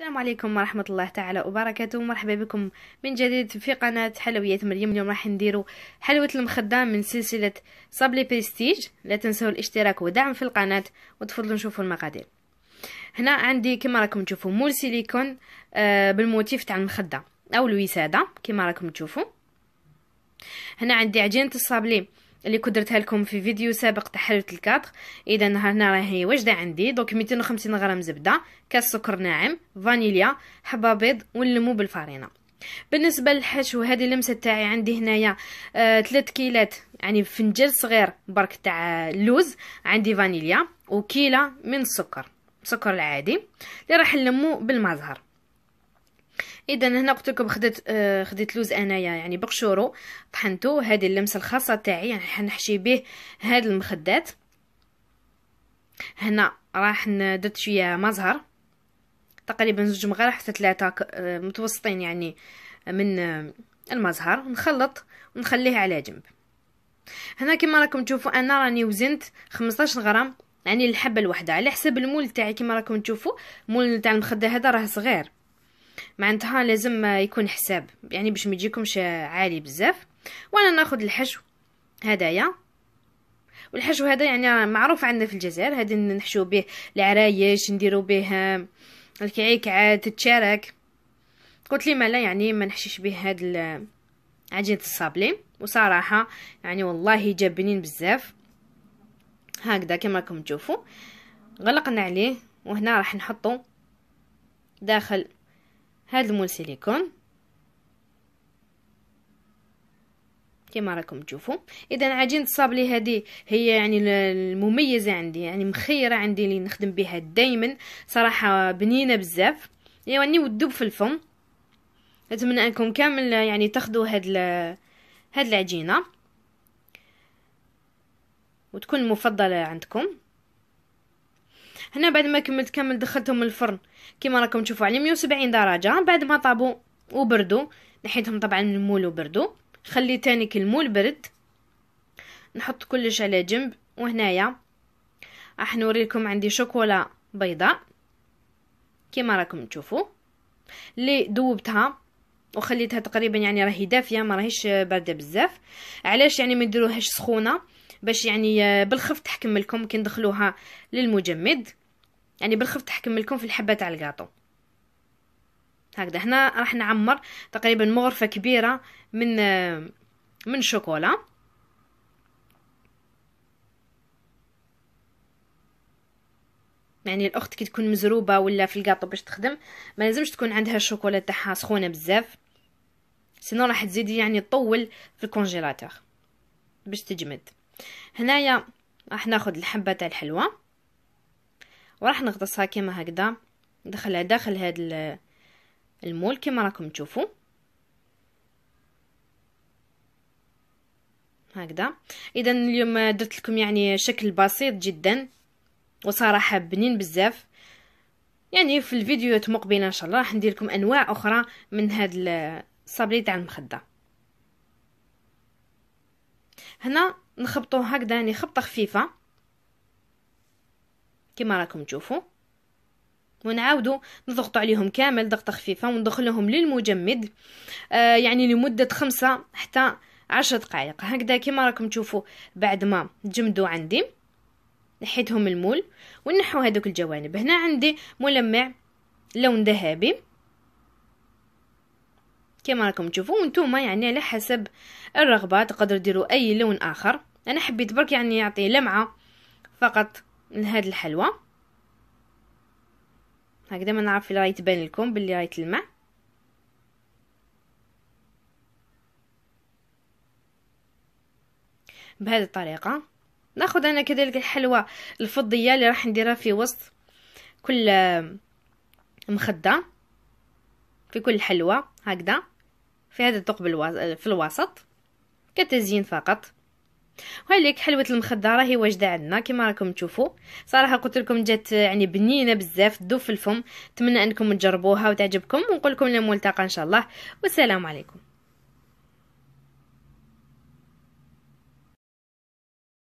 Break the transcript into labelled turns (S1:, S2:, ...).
S1: السلام عليكم ورحمة الله تعالى وبركاته مرحبا بكم من جديد في قناة حلويات مريم اليوم راح نديرو حلوة المخدام من سلسلة صابلي بريستيج لا تنسوا الاشتراك ودعم في القناة وتفضلوا نشوفوا المقادير هنا عندي كما راكم تشوفوا مول سيليكون آه، بالموتيف تاع المخدة او الوسادة كما راكم تشوفوا هنا عندي عجينة الصابلي اللي كنت درتها لكم في فيديو سابق تاع الكاتر اذا هنا راهي واجده عندي دونك 250 غرام زبده كاس سكر ناعم فانيليا حبه بيض ونلمو بالفرينه بالنسبه للحشو هذه اللمسه تاعي عندي هنايا آه 3 كيلات يعني فنجان صغير برك تاع اللوز عندي فانيليا وكيله من السكر السكر العادي اللي راح نلمو بالمزهر اذا هنا قلت لكم خديت آه خديت لوز انايا يعني بقشورو طحنتو هذه اللمسه الخاصه تاعي يعني حنحشي به هاد المخدات هنا راح درت شويه مزهر تقريبا زوج مغارح حتى ثلاثه آه، متوسطين يعني آه، من آه، المزهر نخلط ونخليه على جنب هنا كما راكم تشوفوا انا راني وزنت 15 غرام يعني الحبه الواحده على حسب المول تاعي كما راكم تشوفوا المول تاع المخده هذا راه صغير معناتها لازم يكون حساب يعني باش ما يجيكمش عالي بزاف وانا ناخذ الحشو هدايا والحشو هذا يعني معروف عندنا في الجزائر هذا نحشو به العرايش نديرو به الكعكعات التشارك قلت لي ما لا يعني ما نحشيش به هذا عجينه الصابلي وصراحه يعني والله جا بنين بزاف هكذا كما راكم تشوفوا غلقنا عليه وهنا راح نحطو داخل هاد المول سيليكون كما راكم تشوفوا اذا عجينه الصابلي هذه هي يعني المميزه عندي يعني مخيره عندي اللي نخدم بها دائما صراحه بنينه بزاف يعني ودوب في الفم اتمنى انكم كامل يعني تاخذوا هاد هاد العجينه وتكون مفضله عندكم هنا بعد ما كملت كامل دخلتهم الفرن كما راكم تشوفوا على 170 درجه بعد ما طابوا وبردوا نحيتهم طبعا من المول وبردوا خليت ثاني المول برد نحط كلش على جنب وهنايا راح نوريكم عندي شوكولا بيضاء كما راكم تشوفوا اللي دوبتها وخليتها تقريبا يعني راهي دافيه ما راهيش بارده بزاف علاش يعني ما نديروهاش سخونه باش يعني بالخف تحكم لكم كي ندخلوها للمجمد يعني بالخف تحكم لكم في الحبه تاع الكاطو هكذا هنا راح نعمر تقريبا مغرفه كبيره من آه، من شوكولا يعني الاخت كي تكون مزروبه ولا في الكاطو باش تخدم ما لازمش تكون عندها الشوكولا تاعها سخونه بزاف سينو راح تزيدي يعني تطول في الكونجيلاتور باش تجمد هنايا راح ناخذ الحبه تاع الحلوى وراح نغطسها كما هكذا ندخلها داخل هاد المول كما راكم تشوفوا هكذا اذا اليوم درت لكم يعني شكل بسيط جدا وصراحه بنين بزاف يعني في الفيديوهات مقبله ان شاء الله راح ندير لكم انواع اخرى من هاد الصابلي تاع المخده هنا نخبطوه هكذا يعني خبطه خفيفه كما راكم تشوفوا ونعاودوا نضغط عليهم كامل ضغطه خفيفه وندخلهم للمجمد آه يعني لمده خمسة حتى عشر دقائق هكذا كما راكم تشوفوا بعد ما جمدوا عندي نحيتهم المول ونحو هذوك الجوانب هنا عندي ملمع لون ذهبي كما راكم تشوفوا وانتم يعني على حسب الرغبه تقدروا ديروا اي لون اخر انا حبيت برك يعني يعطي لمعه فقط من هاد الحلوى هكذا ما نعرف الا يتبان لكم باللي يتلمع بهذه الطريقه ناخذ انا كذلك الحلوى الفضيه اللي راح نديرها في وسط كل مخده في كل حلوى هكذا في هذا الثقب في الوسط كتزيين فقط وهاي ليك حلوه المخده راهي واجده عندنا كما راكم تشوفوا صراحه قلت لكم جات يعني بنينه بزاف تذوب في الفم نتمنى انكم تجربوها وتعجبكم ونقول لكم للملتقى ان شاء الله والسلام عليكم